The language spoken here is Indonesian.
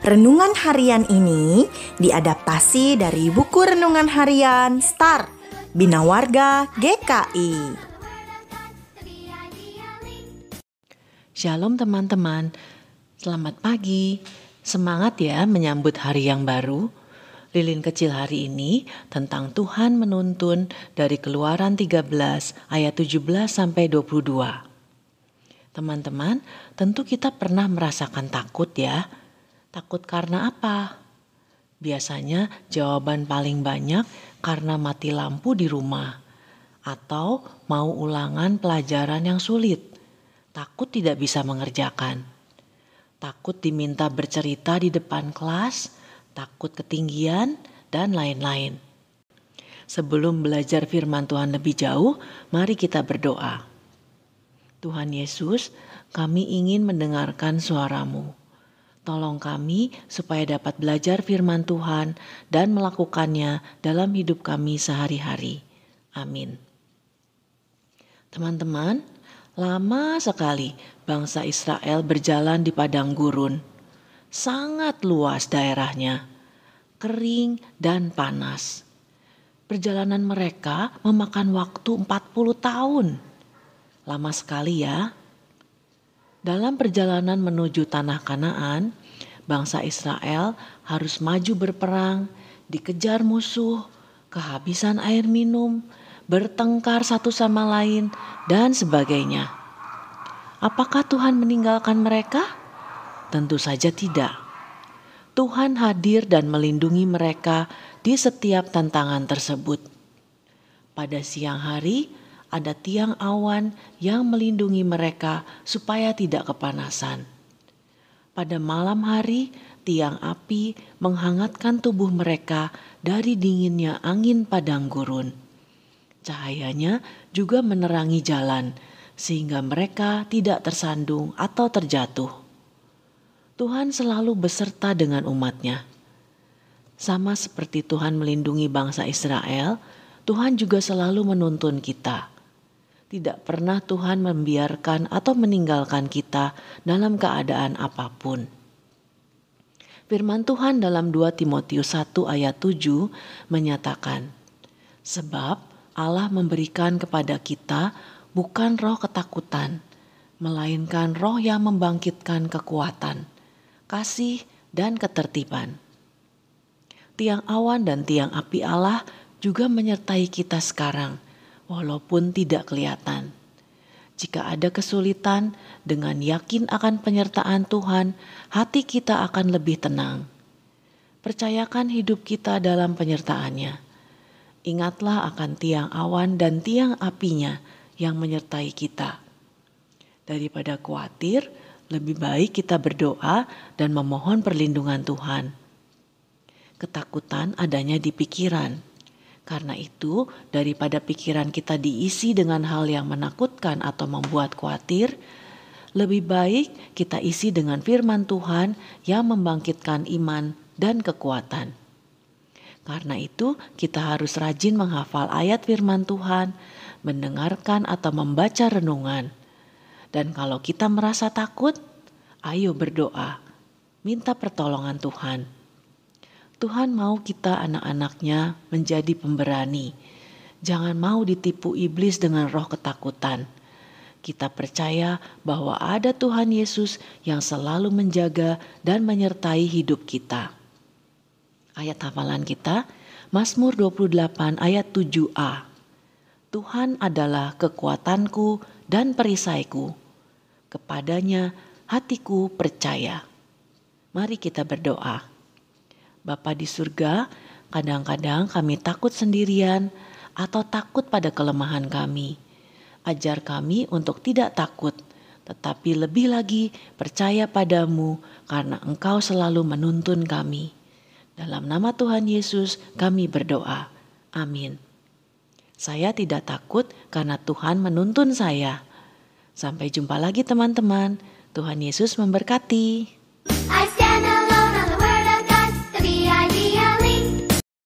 Renungan harian ini diadaptasi dari buku renungan harian Star Bina Warga GKI. Shalom teman-teman. Selamat pagi. Semangat ya menyambut hari yang baru. Lilin kecil hari ini tentang Tuhan menuntun dari Keluaran 13 ayat 17 sampai 22. Teman-teman, tentu kita pernah merasakan takut ya Takut karena apa? Biasanya jawaban paling banyak karena mati lampu di rumah atau mau ulangan pelajaran yang sulit. Takut tidak bisa mengerjakan. Takut diminta bercerita di depan kelas, takut ketinggian, dan lain-lain. Sebelum belajar firman Tuhan lebih jauh, mari kita berdoa. Tuhan Yesus, kami ingin mendengarkan suaramu Tolong kami supaya dapat belajar firman Tuhan dan melakukannya dalam hidup kami sehari-hari. Amin. Teman-teman, lama sekali bangsa Israel berjalan di padang gurun. Sangat luas daerahnya, kering dan panas. Perjalanan mereka memakan waktu 40 tahun. Lama sekali ya. Dalam perjalanan menuju tanah Kanaan, bangsa Israel harus maju berperang, dikejar musuh, kehabisan air minum, bertengkar satu sama lain, dan sebagainya. Apakah Tuhan meninggalkan mereka? Tentu saja tidak. Tuhan hadir dan melindungi mereka di setiap tantangan tersebut. Pada siang hari, ada tiang awan yang melindungi mereka supaya tidak kepanasan. Pada malam hari, tiang api menghangatkan tubuh mereka dari dinginnya angin padang gurun. Cahayanya juga menerangi jalan, sehingga mereka tidak tersandung atau terjatuh. Tuhan selalu beserta dengan umatnya. Sama seperti Tuhan melindungi bangsa Israel, Tuhan juga selalu menuntun kita. Tidak pernah Tuhan membiarkan atau meninggalkan kita dalam keadaan apapun. Firman Tuhan dalam 2 Timotius 1 ayat 7 menyatakan, Sebab Allah memberikan kepada kita bukan roh ketakutan, melainkan roh yang membangkitkan kekuatan, kasih, dan ketertiban. Tiang awan dan tiang api Allah juga menyertai kita sekarang – walaupun tidak kelihatan. Jika ada kesulitan, dengan yakin akan penyertaan Tuhan, hati kita akan lebih tenang. Percayakan hidup kita dalam penyertaannya. Ingatlah akan tiang awan dan tiang apinya yang menyertai kita. Daripada khawatir, lebih baik kita berdoa dan memohon perlindungan Tuhan. Ketakutan adanya di pikiran karena itu, daripada pikiran kita diisi dengan hal yang menakutkan atau membuat khawatir, lebih baik kita isi dengan firman Tuhan yang membangkitkan iman dan kekuatan. Karena itu, kita harus rajin menghafal ayat firman Tuhan, mendengarkan atau membaca renungan. Dan kalau kita merasa takut, ayo berdoa, minta pertolongan Tuhan. Tuhan mau kita anak-anaknya menjadi pemberani. Jangan mau ditipu iblis dengan roh ketakutan. Kita percaya bahwa ada Tuhan Yesus yang selalu menjaga dan menyertai hidup kita. Ayat hafalan kita Mazmur 28 ayat 7a. Tuhan adalah kekuatanku dan perisaiku. Kepadanya hatiku percaya. Mari kita berdoa. Bapa di surga, kadang-kadang kami takut sendirian atau takut pada kelemahan kami. Ajar kami untuk tidak takut, tetapi lebih lagi percaya padamu karena engkau selalu menuntun kami. Dalam nama Tuhan Yesus kami berdoa. Amin. Saya tidak takut karena Tuhan menuntun saya. Sampai jumpa lagi teman-teman. Tuhan Yesus memberkati.